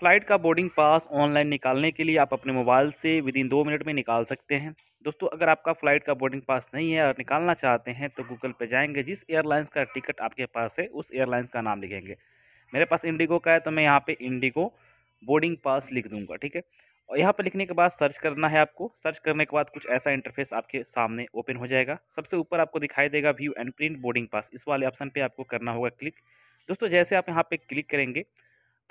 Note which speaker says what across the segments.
Speaker 1: flight का boarding pass online निकालने के लिए आप अपने मोबाइल से विद इन दो मिनट में निकाल सकते हैं दोस्तों अगर आपका फ़्लाइट का बोर्डिंग पास नहीं है और निकालना चाहते हैं तो गूगल पे जाएंगे जिस एयरलाइंस का टिकट आपके पास है उस एयरलाइंस का नाम लिखेंगे मेरे पास इंडिगो का है तो मैं यहाँ पर इंडिगो बोर्डिंग पास लिख दूँगा ठीक है और यहाँ पर लिखने के बाद सर्च करना है आपको सर्च करने के बाद कुछ ऐसा इंटरफेस आपके सामने ओपन हो जाएगा सबसे ऊपर आपको दिखाई देगा view and print boarding pass इस वाले ऑप्शन पर आपको करना होगा क्लिक दोस्तों जैसे आप यहाँ पर क्लिक करेंगे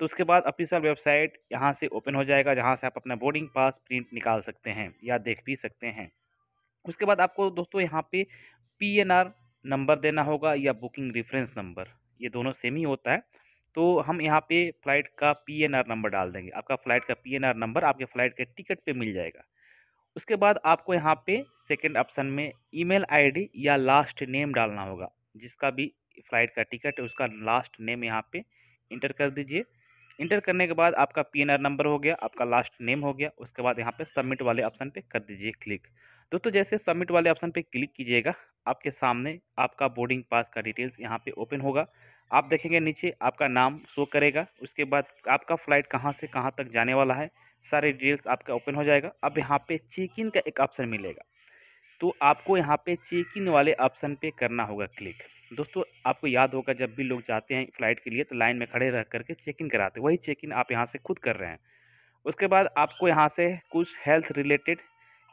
Speaker 1: तो उसके बाद ऑफिशियल वेबसाइट यहाँ से ओपन हो जाएगा जहाँ से आप अपना बोर्डिंग पास प्रिंट निकाल सकते हैं या देख भी सकते हैं उसके बाद आपको दोस्तों यहाँ पे पी नंबर देना होगा या बुकिंग रेफरेंस नंबर ये दोनों सेम ही होता है तो हम यहाँ पे फ़्लाइट का पी नंबर डाल देंगे आपका फ़्लाइट का पी नंबर आपके फ़्लाइट के टिकट पे मिल जाएगा उसके बाद आपको यहाँ पे सेकंड ऑप्शन में ईमेल आईडी या लास्ट नेम डालना होगा जिसका भी फ़्लाइट का टिकट है उसका लास्ट नेम यहाँ पे इंटर कर दीजिए इंटर करने के बाद आपका पी नंबर हो गया आपका लास्ट नेम हो गया उसके बाद यहाँ पर सबमिट वाले ऑप्शन पर कर दीजिए क्लिक दोस्तों जैसे सबमिट वाले ऑप्शन पर क्लिक कीजिएगा आपके सामने आपका बोर्डिंग पास का डिटेल्स यहाँ पे ओपन होगा आप देखेंगे नीचे आपका नाम शो करेगा उसके बाद आपका फ़्लाइट कहाँ से कहाँ तक जाने वाला है सारे डिटेल्स आपका ओपन हो जाएगा अब यहाँ पे चेक इन का एक ऑप्शन मिलेगा तो आपको यहाँ पे चेक इन वाले ऑप्शन पे करना होगा क्लिक दोस्तों आपको याद होगा जब भी लोग जाते हैं फ़्लाइट के लिए तो लाइन में खड़े रह करके चेक इन कराते वही चेक इन आप यहाँ से खुद कर रहे हैं उसके बाद आपको यहाँ से कुछ हेल्थ रिलेटेड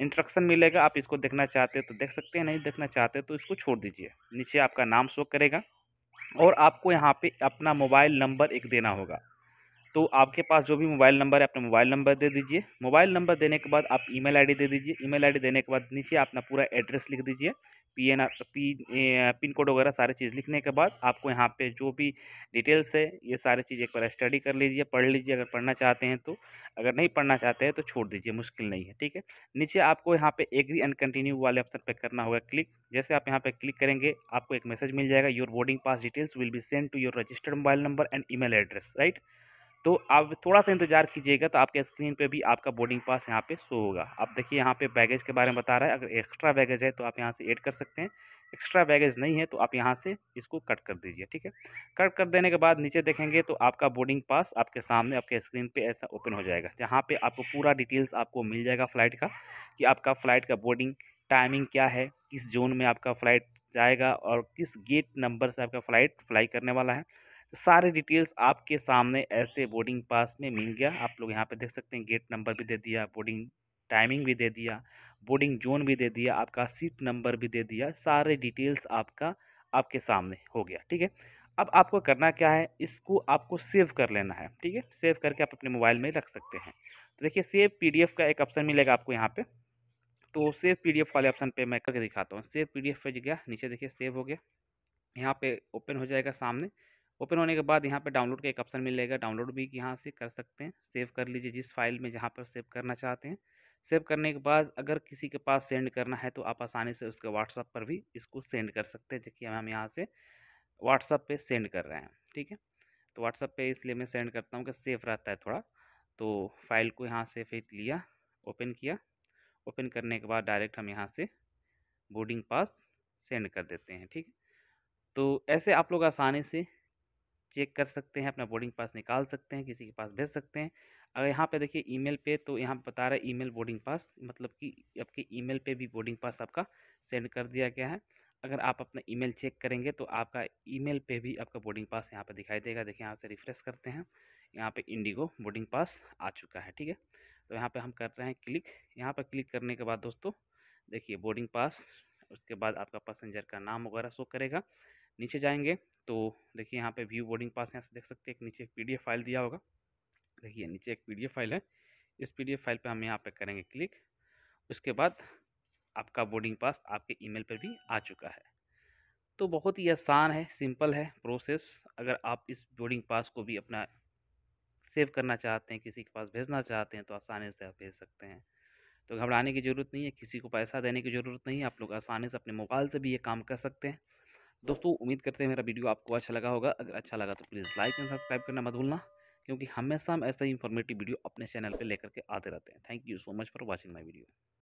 Speaker 1: इंस्ट्रक्शन मिलेगा आप इसको देखना चाहते हैं तो देख सकते हैं नहीं देखना चाहते तो इसको छोड़ दीजिए नीचे आपका नाम शो करेगा और आपको यहाँ पे अपना मोबाइल नंबर एक देना होगा तो आपके पास जो भी मोबाइल नंबर है अपना मोबाइल नंबर दे दीजिए मोबाइल नंबर देने के बाद आप ईमेल आईडी दे दीजिए ईमेल आईडी देने के बाद नीचे अपना पूरा एड्रेस लिख दीजिए P N P pin code वगैरह सारी चीज़ लिखने के बाद आपको यहाँ पे जो भी डिटेल्स है ये सारे चीज़ एक बार स्टडी कर लीजिए पढ़ लीजिए अगर पढ़ना चाहते हैं तो अगर नहीं पढ़ना चाहते हैं तो छोड़ दीजिए मुश्किल नहीं है ठीक है नीचे आपको यहाँ पे एग्री एंड कंटिन्यू वाले ऑप्शन पे करना होगा क्लिक जैसे आप यहाँ पे क्लिक करेंगे आपको एक मैसेज मिल जाएगा your boarding pass details will be send to your registered mobile number and e address right तो आप थोड़ा सा इंतज़ार कीजिएगा तो आपके स्क्रीन पे भी आपका बोर्डिंग पास यहाँ पे शो होगा आप देखिए यहाँ पे बैगेज के बारे में बता रहा है अगर एक्स्ट्रा बैगेज है तो आप यहाँ से ऐड कर सकते हैं एक्स्ट्रा बैगेज नहीं है तो आप यहाँ से इसको कट कर दीजिए ठीक है कट कर देने के बाद नीचे देखेंगे तो आपका बोर्डिंग पास आपके सामने आपके स्क्रीन पर ऐसा ओपन हो जाएगा जहाँ पर आपको पूरा डिटेल्स आपको मिल जाएगा फ़्लाइट का कि आपका फ़्लाइट का बोर्डिंग टाइमिंग क्या है किस जोन में आपका फ़्लाइट जाएगा और किस गेट नंबर से आपका फ़्लाइट फ्लाई करने वाला है सारे डिटेल्स आपके सामने ऐसे बोर्डिंग पास में मिल गया आप लोग यहाँ पे देख सकते हैं गेट नंबर भी दे दिया बोर्डिंग टाइमिंग भी दे दिया बोर्डिंग जोन भी दे दिया आपका सीट नंबर भी दे दिया सारे डिटेल्स आपका आपके सामने हो गया ठीक है अब आपको करना क्या है इसको आपको सेव कर लेना है ठीक है सेव करके आप अपने मोबाइल में रख सकते हैं तो देखिए सेव पीडीएफ का एक ऑप्शन मिलेगा आपको यहाँ पे तो सेव पीडीएफ वाले ऑप्शन पे मैं करके दिखाता हूँ सेव पीडीएफ एफ गया नीचे देखिए सेव हो गया यहाँ पे ओपन हो जाएगा सामने ओपन होने के बाद यहाँ पर डाउनलोड का एक ऑप्शन मिलेगा डाउनलोड भी यहाँ से कर सकते हैं सेव कर लीजिए जिस फाइल में जहाँ पर सेव करना चाहते हैं सेव करने के बाद अगर किसी के पास सेंड करना है तो आप आसानी से उसके व्हाट्सअप पर भी इसको सेंड कर सकते हैं देखिए हम यहाँ से व्हाट्सअप पे सेंड कर रहे हैं ठीक है तो व्हाट्सअप पे इसलिए मैं सेंड करता हूँ कि सेफ़ रहता है थोड़ा तो फाइल को यहाँ से फिर लिया ओपन किया ओपन करने के बाद डायरेक्ट हम यहाँ से बोर्डिंग पास सेंड कर देते हैं ठीक तो ऐसे आप लोग आसानी से चेक कर सकते हैं अपना बोर्डिंग पास निकाल सकते हैं किसी के पास भेज सकते हैं अगर यहाँ पे देखिए ईमेल पे तो यहाँ बता रहा है ईमेल बोर्डिंग पास मतलब कि आपके ईमेल पे भी बोर्डिंग पास आपका सेंड कर दिया गया है अगर आप अपना ईमेल चेक करेंगे तो आपका ईमेल पे भी आपका बोर्डिंग पास यहाँ पे दिखाई देगा देखिए यहाँ से रिफ्रेश करते हैं यहाँ पे इंडिगो बोर्डिंग पास आ चुका है ठीक है तो यहाँ पर हम कर रहे हैं क्लिक यहाँ पर क्लिक करने के बाद दोस्तों देखिए बोर्डिंग पास उसके बाद आपका पैसेंजर का नाम वगैरह शो करेगा नीचे जाएंगे तो देखिए यहाँ पे व्यू बोर्डिंग पास यहाँ से देख सकते हैं एक नीचे एक पीडीएफ फाइल दिया होगा देखिए नीचे एक पीडीएफ फाइल है इस पीडीएफ फाइल पे हम यहाँ पे करेंगे क्लिक उसके बाद आपका बोर्डिंग पास आपके ईमेल पर भी आ चुका है तो बहुत ही आसान है सिंपल है प्रोसेस अगर आप इस बोर्डिंग पास को भी अपना सेव करना चाहते हैं किसी के पास भेजना चाहते हैं तो आसानी से आप भेज सकते हैं तो घबराने की ज़रूरत नहीं है किसी को पैसा देने की ज़रूरत नहीं है आप लोग आसानी से अपने मोबाइल से भी ये काम कर सकते हैं दोस्तों उम्मीद करते हैं मेरा वीडियो आपको अच्छा लगा होगा अगर अच्छा लगा तो प्लीज़ लाइक एंड सब्सक्राइब करना मत भूलना क्योंकि हमेशा हम ऐसा ही इन्फॉर्मेटिव वीडियो अपने चैनल पर लेकर के आते रहते हैं thank you so much for watching my video